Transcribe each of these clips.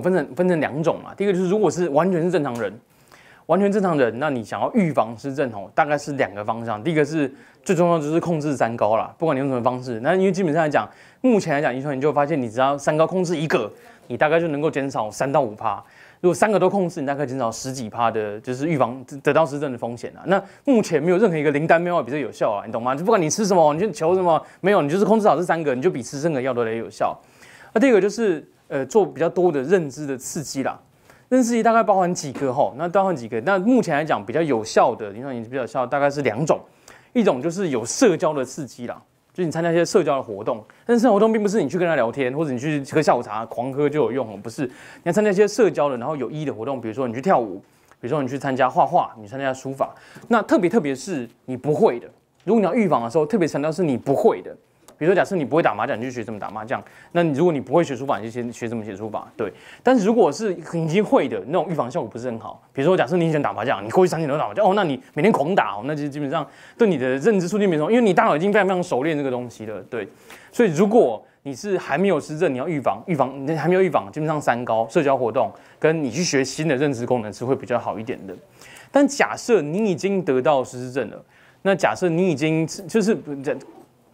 分成分成两种啊，第一个就是如果是完全是正常人，完全正常人，那你想要预防失症哦，大概是两个方向。第一个是最重要就是控制三高啦，不管你用什么方式。那因为基本上来讲，目前来讲，医生你就发现，你只要三高控制一个，你大概就能够减少三到五趴。如果三个都控制，你大概减少十几趴的，就是预防得到失症的风险啊。那目前没有任何一个灵丹妙药比较有效啊，你懂吗？就不管你吃什么，你就求什么，没有，你就是控制好这三个，你就比吃任何药都来有效。那第二个就是。呃，做比较多的认知的刺激啦，认知大概包含几个哈，那包含几个？那目前来讲比较有效的，临床研究比较有效，大概是两种，一种就是有社交的刺激啦，就是你参加一些社交的活动，但是活动并不是你去跟他聊天，或者你去喝下午茶狂喝就有用不是，你要参加一些社交的，然后有义的活动，比如说你去跳舞，比如说你去参加画画，你参加书法，那特别特别是你不会的，如果你要预防的时候，特别强调是你不会的。比如说，假设你不会打麻将，你就学怎么打麻将。那你如果你不会学书法，你就先学怎么写书法。对。但是如果是已经会的那种预防效果不是很好。比如说，假设你以前打麻将，你过去三天都打麻将哦，那你每天狂打哦，那就基本上对你的认知数据没什么，因为你大脑已经非常非常熟练这个东西了。对。所以，如果你是还没有失证，你要预防预防你还没有预防，基本上三高社交活动跟你去学新的认知功能是会比较好一点的。但假设你已经得到失智症了，那假设你已经就是不这。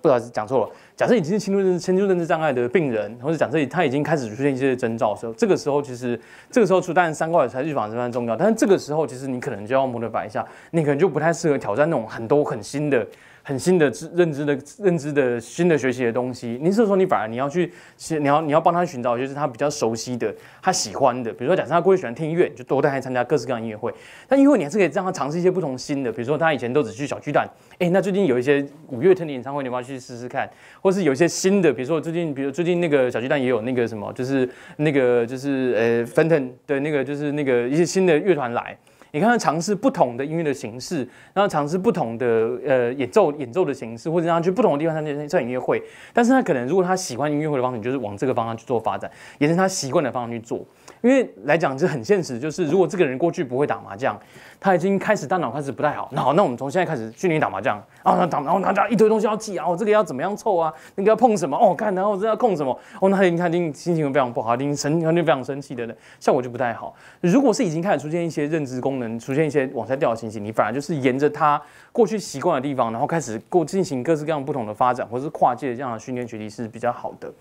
不好意思，讲错了。假设已经是轻度认知轻度认知障碍的病人，或者假设他已经开始出现一些征兆的时候，这个时候其实这个时候，除但三高也采预防是非常重要，但是这个时候其实你可能就要摸着摆一下，你可能就不太适合挑战那种很多很新的。很新的知认知的认知的新的学习的东西，你是说你反而你要去，你要你要帮他寻找，就是他比较熟悉的，他喜欢的，比如说假设他过去喜欢听音乐，你就多带他参加各式各样音乐会。但因为你还是可以让他尝试一些不同新的，比如说他以前都只去小巨蛋，哎，那最近有一些五月天的演唱会，你帮他去试试看，或是有一些新的，比如说最近，比如最近那个小巨蛋也有那个什么，就是那个就是呃，芬腾的那个就是那个一些新的乐团来。你看他尝试不同的音乐的形式，然后尝试不同的呃演奏演奏的形式，或者让他去不同的地方上那上音乐会。但是他可能如果他喜欢音乐会的方式，就是往这个方向去做发展，也是他习惯的方向去做。因为来讲就很现实，就是如果这个人过去不会打麻将，他已经开始大脑开始不太好。那好，那我们从现在开始训练打麻将啊，那打然后那着一堆东西要记啊，我这个要怎么样凑啊，那个要碰什么哦，看然后这要碰什么哦，那他已经心心情非常不好，已经神他就非常生气的了，效果就不太好。如果是已经开始出现一些认知功能。出现一些往下掉的信息，你反而就是沿着他过去习惯的地方，然后开始过进行各式各样不同的发展，或是跨界的这样的训练学习是比较好的。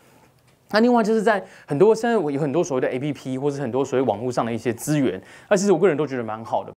那另外就是在很多现在我有很多所谓的 A P P，或是很多所谓网络上的一些资源，那其实我个人都觉得蛮好的。